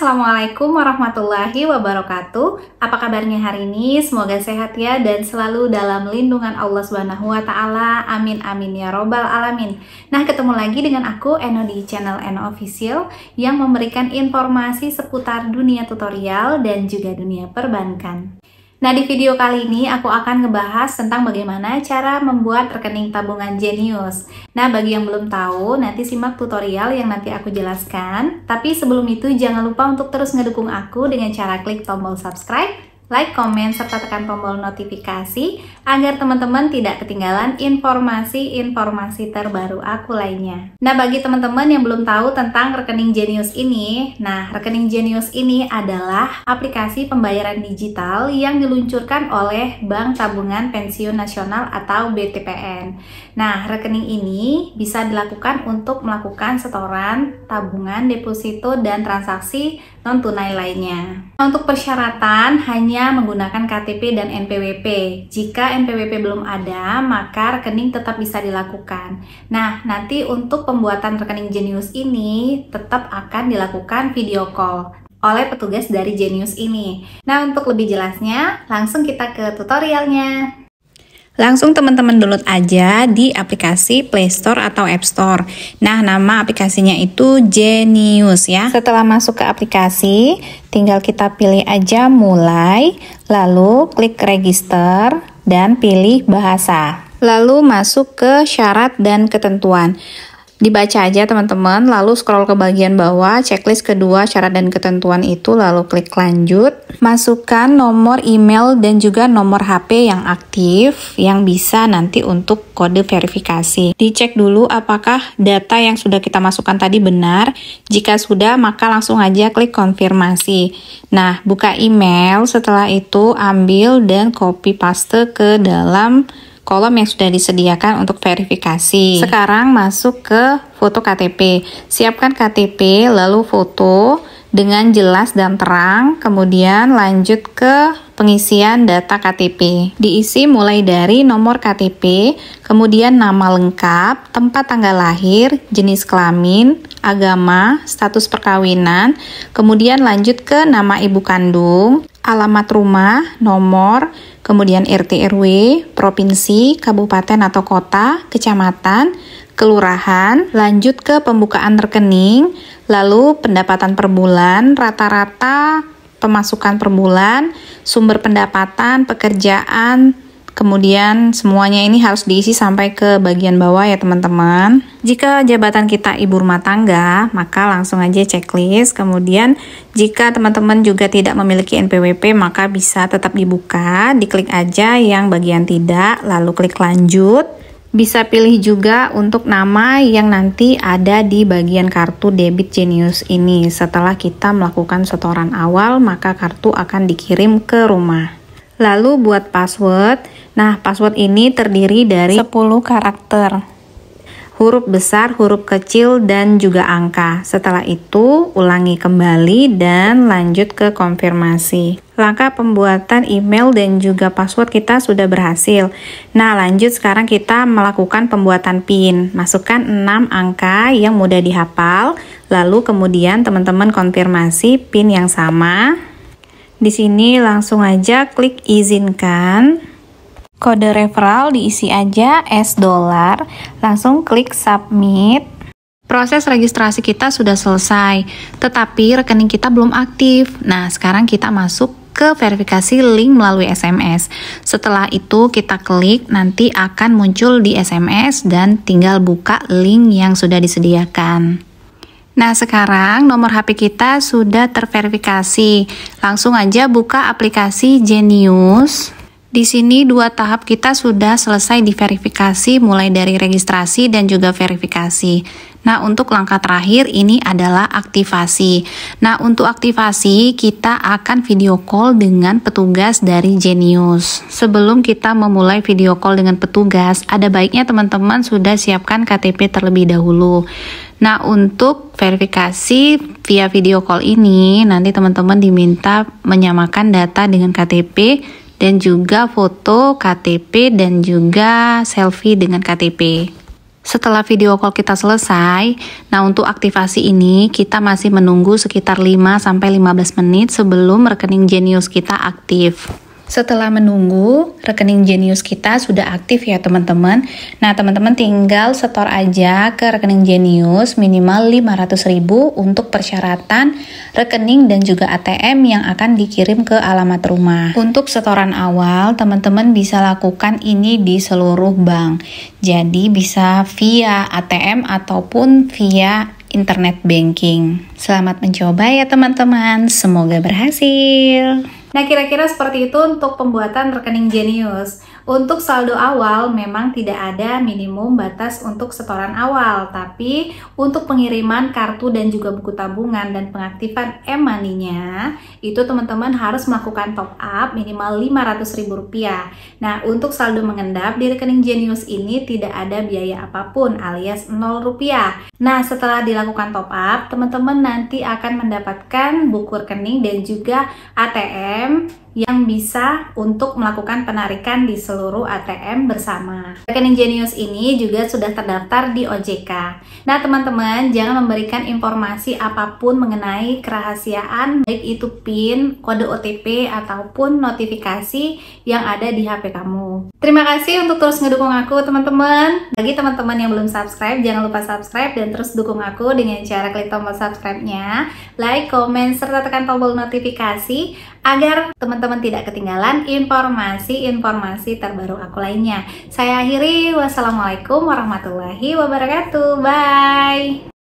Assalamualaikum warahmatullahi wabarakatuh. Apa kabarnya hari ini? Semoga sehat ya dan selalu dalam lindungan Allah Subhanahu wa taala. Amin amin ya robbal alamin. Nah, ketemu lagi dengan aku Eno di channel Eno Official yang memberikan informasi seputar dunia tutorial dan juga dunia perbankan. Nah, di video kali ini aku akan ngebahas tentang bagaimana cara membuat rekening tabungan Genius. Nah, bagi yang belum tahu, nanti simak tutorial yang nanti aku jelaskan. Tapi sebelum itu, jangan lupa untuk terus ngedukung aku dengan cara klik tombol subscribe, like, komen, serta tekan tombol notifikasi agar teman-teman tidak ketinggalan informasi-informasi terbaru aku lainnya. Nah, bagi teman-teman yang belum tahu tentang rekening Genius ini, nah, rekening Genius ini adalah aplikasi pembayaran digital yang diluncurkan oleh Bank Tabungan Pensiun Nasional atau BTPN. Nah, rekening ini bisa dilakukan untuk melakukan setoran, tabungan, deposito, dan transaksi non tunai lainnya. untuk persyaratan hanya menggunakan KTP dan NPWP. Jika NPWP belum ada, maka rekening tetap bisa dilakukan. Nah, nanti untuk pembuatan rekening Genius ini tetap akan dilakukan video call oleh petugas dari Genius ini. Nah, untuk lebih jelasnya, langsung kita ke tutorialnya. Langsung teman-teman download aja di aplikasi Play Store atau App Store. Nah, nama aplikasinya itu Genius ya. Setelah masuk ke aplikasi, tinggal kita pilih aja mulai, lalu klik register dan pilih bahasa. Lalu masuk ke syarat dan ketentuan. Dibaca aja teman-teman, lalu scroll ke bagian bawah, checklist kedua syarat dan ketentuan itu, lalu klik lanjut. Masukkan nomor email dan juga nomor HP yang aktif yang bisa nanti untuk kode verifikasi. Dicek dulu apakah data yang sudah kita masukkan tadi benar. Jika sudah, maka langsung aja klik konfirmasi. Nah, buka email, setelah itu ambil dan copy paste ke dalam kolom yang sudah disediakan untuk verifikasi. Sekarang masuk ke foto KTP. Siapkan KTP, lalu foto dengan jelas dan terang, kemudian lanjut ke pengisian data KTP. Diisi mulai dari nomor KTP, kemudian nama lengkap, tempat tanggal lahir, jenis kelamin, agama, status perkawinan, kemudian lanjut ke nama ibu kandung, alamat rumah, nomor, kemudian RT RW, provinsi, kabupaten atau kota, kecamatan, kelurahan, lanjut ke pembukaan rekening, lalu pendapatan per bulan, rata-rata pemasukan per bulan, sumber pendapatan, pekerjaan, kemudian semuanya ini harus diisi sampai ke bagian bawah ya teman-teman. Jika jabatan kita ibu rumah tangga, maka langsung aja checklist. Kemudian jika teman-teman juga tidak memiliki NPWP, maka bisa tetap dibuka, diklik aja yang bagian tidak, lalu klik lanjut. Bisa pilih juga untuk nama yang nanti ada di bagian kartu debit Genius ini. Setelah kita melakukan setoran awal, maka kartu akan dikirim ke rumah. Lalu buat password, nah password ini terdiri dari 10 karakter huruf besar, huruf kecil, dan juga angka. Setelah itu, ulangi kembali dan lanjut ke konfirmasi. Langkah pembuatan email dan juga password kita sudah berhasil. Nah, lanjut sekarang kita melakukan pembuatan PIN. Masukkan 6 angka yang mudah dihafal, lalu kemudian teman-teman konfirmasi PIN yang sama. Di sini langsung aja klik izinkan kode referral diisi aja S dollar, langsung klik submit. Proses registrasi kita sudah selesai, tetapi rekening kita belum aktif. Nah, sekarang kita masuk ke verifikasi link melalui SMS. Setelah itu kita klik nanti akan muncul di SMS dan tinggal buka link yang sudah disediakan. Nah, sekarang nomor HP kita sudah terverifikasi. Langsung aja buka aplikasi Genius. Di sini dua tahap kita sudah selesai diverifikasi mulai dari registrasi dan juga verifikasi. Nah, untuk langkah terakhir ini adalah aktivasi. Nah, untuk aktivasi kita akan video call dengan petugas dari Genius. Sebelum kita memulai video call dengan petugas, ada baiknya teman-teman sudah siapkan KTP terlebih dahulu. Nah, untuk verifikasi via video call ini, nanti teman-teman diminta menyamakan data dengan KTP dan juga foto KTP dan juga selfie dengan KTP. Setelah video call kita selesai, nah untuk aktivasi ini kita masih menunggu sekitar 5 sampai 15 menit sebelum rekening Genius kita aktif. Setelah menunggu, rekening Genius kita sudah aktif ya teman-teman. Nah, teman-teman tinggal setor aja ke rekening Genius minimal 500.000 untuk persyaratan rekening dan juga ATM yang akan dikirim ke alamat rumah. Untuk setoran awal, teman-teman bisa lakukan ini di seluruh bank. Jadi bisa via ATM ataupun via internet banking. Selamat mencoba ya teman-teman, semoga berhasil. Nah, kira-kira seperti itu untuk pembuatan rekening jenius. Untuk saldo awal memang tidak ada minimum batas untuk setoran awal, tapi untuk pengiriman kartu dan juga buku tabungan dan pengaktifan e-money-nya, itu teman-teman harus melakukan top up minimal Rp500.000. Nah, untuk saldo mengendap di rekening Genius ini tidak ada biaya apapun alias 0 rupiah. Nah, setelah dilakukan top up, teman-teman nanti akan mendapatkan buku rekening dan juga ATM yang bisa untuk melakukan penarikan di seluruh ATM bersama. Rekening Genius ini juga sudah terdaftar di OJK. Nah, teman-teman, jangan memberikan informasi apapun mengenai kerahasiaan, baik itu PIN, kode OTP, ataupun notifikasi yang ada di HP kamu. Terima kasih untuk terus ngedukung aku teman-teman. Bagi teman-teman yang belum subscribe, jangan lupa subscribe dan terus dukung aku dengan cara klik tombol subscribe-nya, like, komen, serta tekan tombol notifikasi agar teman-teman tidak ketinggalan informasi-informasi terbaru aku lainnya. Saya akhiri, wassalamualaikum warahmatullahi wabarakatuh. Bye!